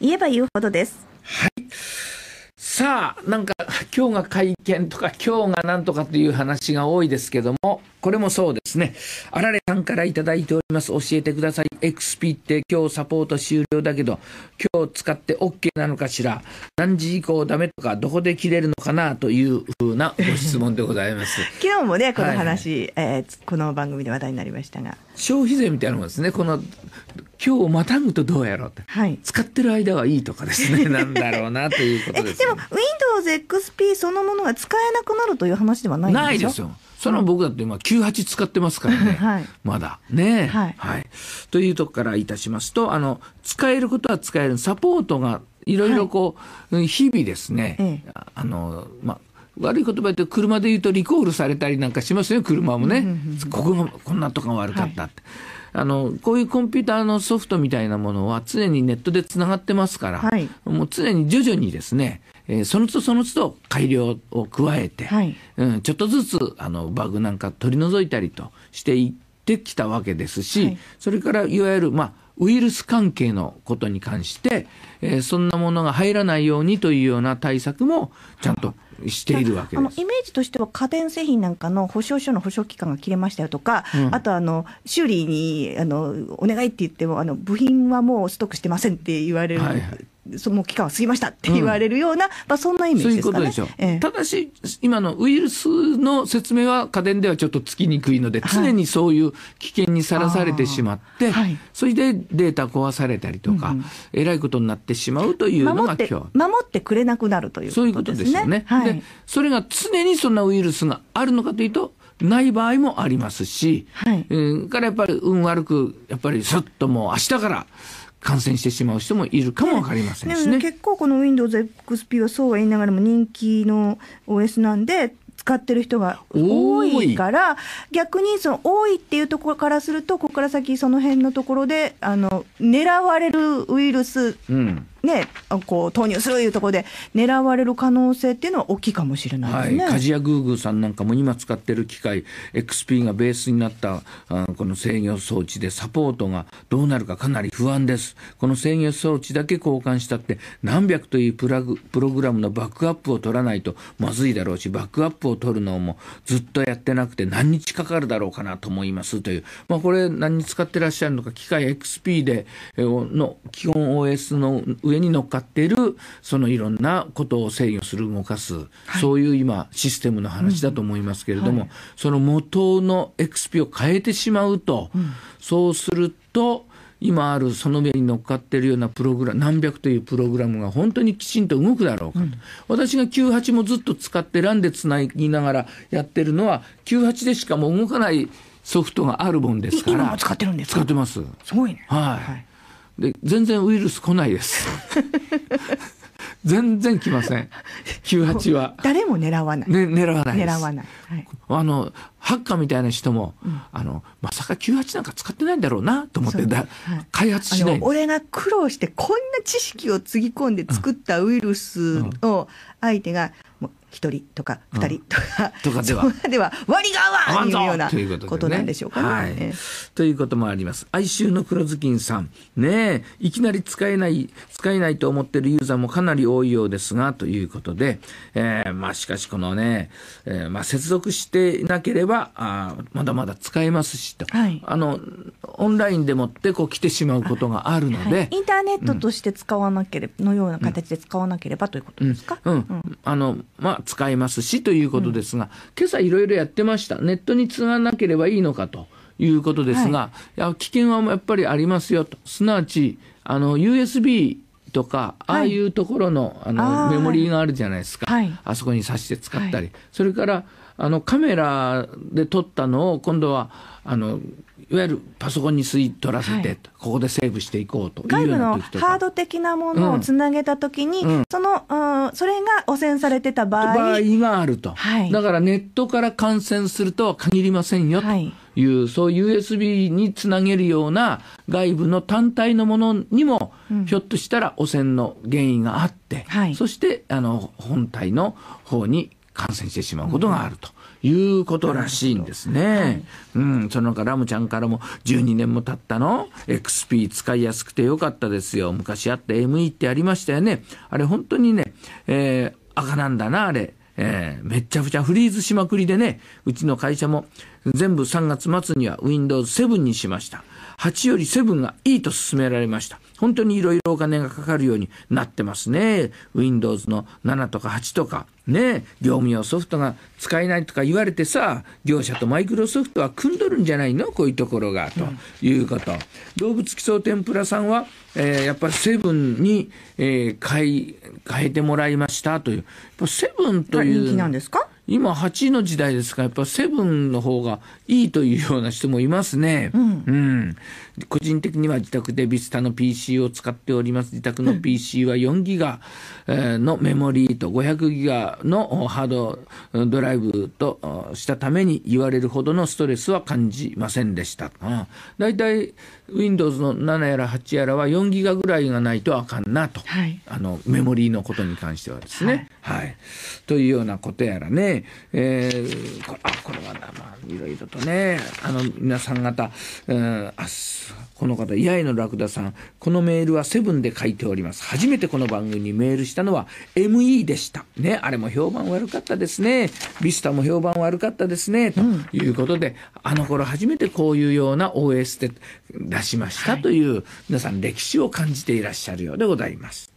言えば言うほどです。はいさあなんか今日が会見とか今日がなんとかという話が多いですけどもこれもそうですね。あられさんからいただいております。教えてください。XP って今日サポート終了だけど、今日使って OK なのかしら何時以降ダメとか、どこで切れるのかなというふうなご質問でございます。昨 日もね、この話、はいはい、えー、この番組で話題になりましたが。消費税みたいなもんですね。この、今日またぐとどうやろうって、はい、使ってる間はいいとかですね、なんだろうなということです、ね、でも、Windows XP そのものが使えなくなるという話ではないんですよ。ないですよ。その僕だってあ、98使ってますからね、はい、まだね、はい、はい、というとこからいたしますとあの使えることは使えるサポートがいろいろこう、はい、日々ですね、ええ、あのまあ悪い言葉言って車で言うとリコールされたりなんかしますよ車もね、んここがこんなとか悪かったって、はい、あのこういうコンピューターのソフトみたいなものは常にネットでつながってますから、はい、もう常に徐々にですねえー、その都度その都度改良を加えて、はい、うん、ちょっとずつあのバグなんか取り除いたりとしていってきたわけですし、はい、それからいわゆる、まあ、ウイルス関係のことに関して、えー、そんなものが入らないようにというような対策もちゃんとしているわけあのイメージとしては家電製品なんかの保証書の保証期間が切れましたよとか、うん、あとあの修理にあのお願いって言ってもあの部品はもうストックしてませんって言われるその期間は過ぎましたって言われるような、うん、まあ、そんなイメージですかね。そういうことでしょう、ええ。ただし、今のウイルスの説明は家電ではちょっとつきにくいので、常にそういう危険にさらされてしまって、はい、それでデータ壊されたりとか、うん、えらいことになってしまうというのが今日守ってくれなくなるということですね。そういうことですよね。はい、でそれが常にそんなウイルスがあるのかというと、ない場合もありますし、はい、えー、からやっぱり運悪く、やっぱりすっともう明日から、感染してしまう人もいるかもわかりませんしね。ね結構この WindowsXP はそうは言いながらも人気の OS なんで使ってる人が多いから逆にその多いっていうところからするとここから先その辺のところであの狙われるウイルスね、こう投入するいうところで狙われる可能性っていうのは大きいかもしれないですね。はい、鍛冶屋グーグーさんなんかも今使ってる機械 XP がベースになったあこの制御装置でサポートがどうなるかかなり不安です。この制御装置だけ交換したって何百というプラグプログラムのバックアップを取らないとまずいだろうしバックアップを取るのもずっとやってなくて何日かかるだろうかなと思いますという、まあ、これ何に使ってらっしゃるのか機械 XP での基本 OS の上に乗っかっているそのいろんなことを制御する動かす、はい、そういう今システムの話だと思いますけれども、うんはい、その元の XP を変えてしまうと、うん、そうすると今あるその上に乗っかっているようなプログラム何百というプログラムが本当にきちんと動くだろうかと、うん、私が98もずっと使ってランでつなぎながらやってるのは98でしかも動かないソフトがあるもんですから使ってるんです使ってますすごいねはい、はいで全然ウイルス来ないです全然来ません98は誰も狙わない、ね、狙わない狙わない、はい、あのハッカーみたいな人も、うん、あのまさか98なんか使ってないんだろうなと思ってだ、はい、開発しない俺が苦労してこんな知識をつぎ込んで作ったウイルスを相手が、うん、1人とか2人とか、うん、とかではでは割が合わんというようなことなんでしょうかね。というはい、ということもあります。哀愁の黒ずきんさんねいきなり使えない使えないと思ってるユーザーもかなり多いようですがということで、えー、まあしかしこのね、えー、まあ接続していなければあまだまだ使えますしと、はい、あのオンラインでもってこう来てしまうことがあるので、はい、インターネットとして使わなければ、うん、のような形で使わなければということですか、うん、うん、あのまあ、使いますしということですが、今朝いろいろやってましたネットにつがなければいいのかということですが、はい、いや危険はやっぱりありますよとすなわちあの USB とか、ああいうところの,、あのメモリーがあるじゃないですか、はい、あそこに挿して使ったり、はい、それからあのカメラで撮ったのを今度はあのいわゆるパソコンに吸い取らせて、はい、ここでセーブしていこうと外部のハード的なものをつなげたときに、うん、その、うん、それが汚染されてた場合場合があると、はい、だからネットから感染するとは限りませんよという、はい、そういう USB につなげるような外部の単体のものにも、うん、ひょっとしたら汚染の原因があって、はい、そしてあの本体の方に感染してしまうことがあると。いうことらしいんですね。うん、そのかラムちゃんからも12年も経ったの XP 使いやすくてよかったですよ。昔あった ME ってありましたよね。あれ本当にね、えー、赤なんだな、あれ。えー、めっちゃくちゃフリーズしまくりでね、うちの会社も全部3月末には Windows 7にしました。8より7がいいと勧められました。本当にいろいろお金がかかるようになってますね。Windows の7とか8とか、ね、業務用ソフトが使えないとか言われてさ、業者とマイクロソフトは組んどるんじゃないのこういうところが、ということ。動物基礎天ぷらさんは、えー、やっぱりセブンに、えー、変え、変えてもらいましたという。やっぱセブンという。人気なんですか今8の時代ですからやっぱセブンの方がいいというような人もいますね。うん、うん、個人的には自宅でビスタの PC を使っております。自宅の PC は4ギガのメモリーと500ギガのハードドライブとしたために言われるほどのストレスは感じませんでした。だいたい Windows の7やら8やらは4ギガぐらいがないとあかんなと、はい、あのメモリーのことに関してはですね。はい、はい、というようなことやらね、えー、あこれはろいろとね、あの、皆さん方、うん、あこの方、八重のラクダさん、このメールはセブンで書いております。初めてこの番組にメールしたのは ME でした。ね、あれも評判悪かったですね。ビスタも評判悪かったですね。ということで、うん、あの頃初めてこういうような OS で出しましたという、はい、皆さん歴史を感じていらっしゃるようでございます。